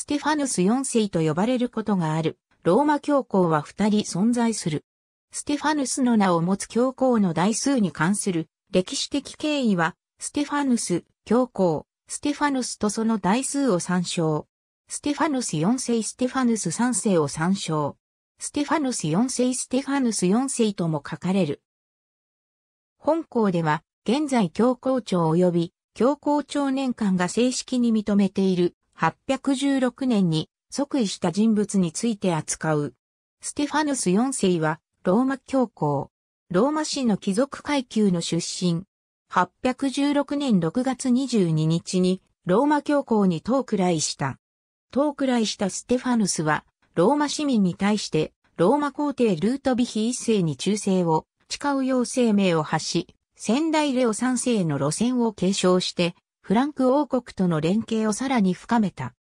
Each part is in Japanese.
ステファヌス4世と呼ばれることがある。ローマ教皇は二人存在する。ステファヌスの名を持つ教皇の代数に関する歴史的経緯は、ステファヌス、教皇、ステファヌスとその代数を参照。ステファヌス4世ステファヌス3世を参照。ステファヌス4世ステファヌス4世とも書かれる。本校では、現在教皇庁及び教皇庁年間が正式に認めている816年に即位した人物について扱う。ステファヌス4世は、ローマ教皇。ローマ市の貴族階級の出身。816年6月22日に、ローマ教皇に遠くらいした。遠くらいしたステファヌスは、ローマ市民に対して、ローマ皇帝ルートビヒ一世に忠誠を誓うよう声明を発し、仙台レオ三世の路線を継承して、フランク王国との連携をさらに深めた。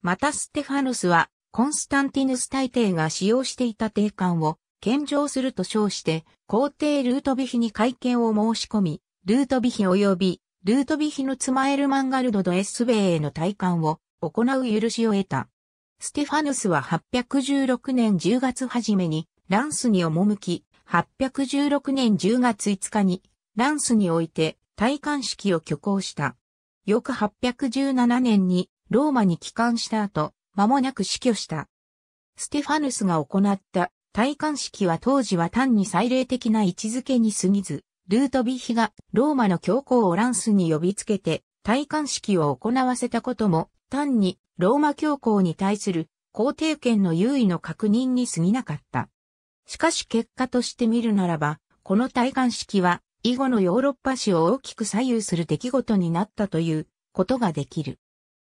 またステファヌスは、コンスタンティヌス大帝が使用していた定冠を献上すると称して、皇帝ルートビヒに会見を申し込み、ルートビヒ及び、ルートビヒのツマエルマンガルド・ド・エスベーへの退官を行う許しを得た。ステファヌスは816年10月初めに、ランスに赴き、816年10月5日に、ランスにおいて、退冠式を挙行した。翌817年にローマに帰還した後、間もなく死去した。ステファヌスが行った戴冠式は当時は単に祭礼的な位置づけに過ぎず、ルートビヒがローマの教皇オランスに呼びつけて戴冠式を行わせたことも単にローマ教皇に対する皇帝権の優位の確認に過ぎなかった。しかし結果として見るならば、この戴冠式は以後のヨーロッパ史を大きく左右する出来事になったということができる。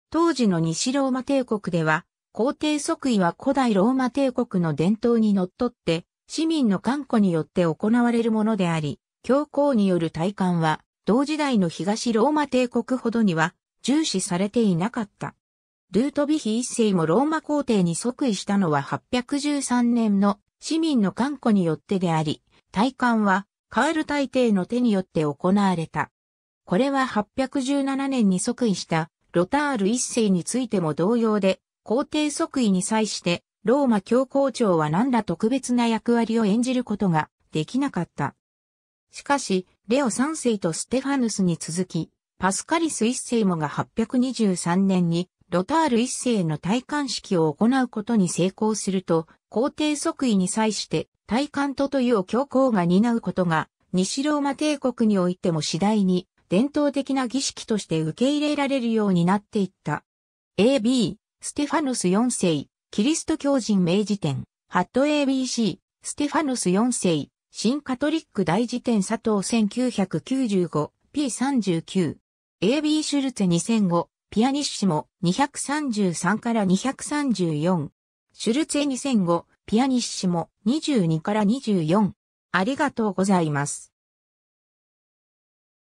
当時の西ローマ帝国では、皇帝即位は古代ローマ帝国の伝統にのっとって、市民の看護によって行われるものであり、教皇による体感は、同時代の東ローマ帝国ほどには重視されていなかった。ルートヴィヒ一世もローマ皇帝に即位したのは813年の市民の看護によってであり、体感はカール大帝の手によって行われた。これは817年に即位したロタール一世についても同様で、皇帝即位に際して、ローマ教皇庁は何ら特別な役割を演じることができなかった。しかし、レオ三世とステファヌスに続き、パスカリス一世もが823年にロタール一世の戴冠式を行うことに成功すると、皇帝即位に際して戴冠とという教皇が担うことが、西ローマ帝国においても次第に伝統的な儀式として受け入れられるようになっていった。AB、ステファノス4世、キリスト教人名辞典、ハット ABC、ステファノス4世、新カトリック大辞典佐藤 1995P39、AB シュルツェ2005、ピアニッシモ233から234。シュルツェ2005、ピアニッシモ22から24。ありがとうございます。